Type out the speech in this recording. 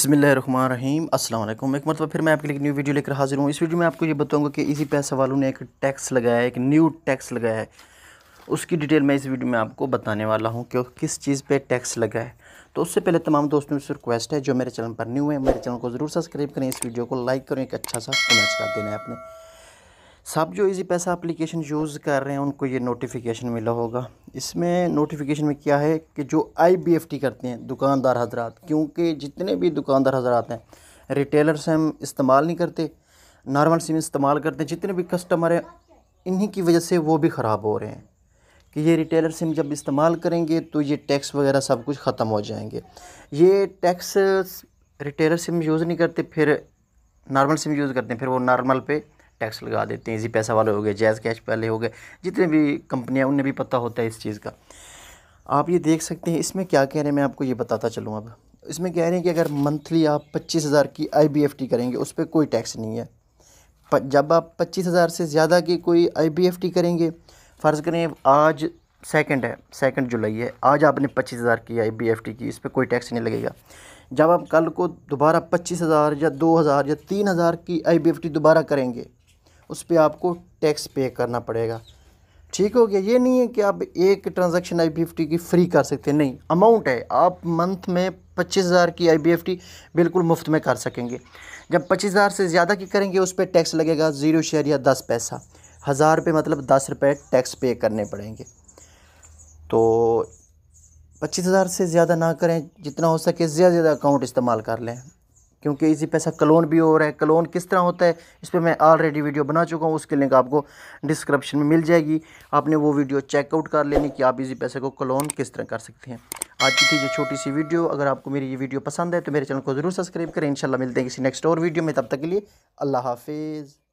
بسم اللہ الرحمن الرحیم السلام علیکم ایک مرتبہ پھر میں آپ کے لیے ایک نیو ویڈیو لے کر حاضر ہوں اس ویڈیو میں آپ کو یہ بتاؤں گا کہ اسی پیسہ والوں نے ایک ٹیکس لگایا ہے ایک نیو ٹیکس لگایا ہے اس کی ڈیٹیل میں اس ویڈیو میں آپ کو بتانے والا ہوں کہ کس چیز پہ ٹیکس لگا ہے تو اس سے پہلے تمام دوستوں سے ریکویسٹ ہے جو میرے چینل پر نیو ہے میرے چینل کو ضرور سبسکرائب کریں اس ویڈیو کو لائک کریں ایک اچھا سا کمنٹس کر دینا ہے اپنے سب جو ایزی پیسہ اپلیکیشن یوز کر رہے ہیں ان کو یہ نوٹیفیکیشن ملا ہوگا اس میں نوٹیفیکیشن میں کیا ہے کہ جو آئی بی ایف ٹی کرتے ہیں دکاندار حضرات کیونکہ جتنے بھی دکاندار حضرات ہیں ریٹیلر سم استعمال نہیں کرتے نارمل سم استعمال کرتے ہیں جتنے بھی کسٹمر ہیں انہی کی وجہ سے وہ بھی خراب ہو رہے ہیں کہ یہ ریٹیلر سم جب استعمال کریں گے تو یہ ٹیکس وغیرہ سب کچھ ختم ہو جائیں گے یہ ٹیکس ریٹیلر سم یوز نہیں کرتے پھر نارمل سم یوز کرتے ہیں پھر وہ نارمل پہ ٹیکس لگا دیتے ہیں ایزی پیسہ والے ہو گئے جیز کیش والے ہو گئے جتنے بھی کمپنیاں انہیں بھی پتہ ہوتا ہے اس چیز کا آپ یہ دیکھ سکتے ہیں اس میں کیا کہہ رہے ہیں میں آپ کو یہ بتاتا چلوں اب اس میں کہہ رہے ہیں کہ اگر منتھلی آپ پچیس ہزار کی آئی بی ایف ٹی کریں گے اس پہ کوئی ٹیکس نہیں ہے جب آپ پچیس ہزار سے زیادہ کی کوئی آئی بی ایف ٹی کریں گے فرض کریں آج سیکنڈ ہے سیکنڈ جولائی ہے آج آپ نے پچیس ہزار کی آئی بی ایف ٹی کی اس پہ کوئی ٹیکس نہیں لگے گا جب آپ کل کو دوبارہ پچیس ہزار یا دو ہزار یا تین ہزار کی آئی بی ایف ٹی دوبارہ کریں گے اس پہ آپ کو ٹیکس پے کرنا پڑے گا ٹھیک ہو گیا یہ نہیں ہے کہ آپ ایک transaction I B F T کی فری کر سکتے نہیں اماؤنٹ ہے آپ منتھ میں پچیس ہزار کی آئی بی ایف ٹی بالکل مفت میں کر سکیں گے جب پچیس ہزار سے زیادہ کی کریں گے اس پہ ٹیکس لگے گا زیرو شیئر یا دس پیسہ ہزار روپے مطلب دس روپے ٹیکس پے کرنے پڑیں گے تو پچیس ہزار سے زیادہ نہ کریں جتنا ہو سکے زیادہ زیادہ اکاؤنٹ استعمال کر لیں کیونکہ اسی پیسہ کلون بھی ہو رہا ہے کلون کس طرح ہوتا ہے اس پہ میں آلریڈی ویڈیو بنا چکا ہوں اس کے لنک آپ کو ڈسکرپشن میں مل جائے گی آپ نے وہ ویڈیو چیک آؤٹ کر لینی کہ آپ ایزی پیسے کو کلون کس طرح کر سکتے ہیں آج کی تھی یہ چھوٹی سی ویڈیو اگر آپ کو میری یہ ویڈیو پسند ہے تو میرے چینل کو ضرور سبسکرائب کریں انشاءاللہ ملتے ہیں کسی نیکسٹ اور ویڈیو میں تب تک کے لیے اللہ حافظ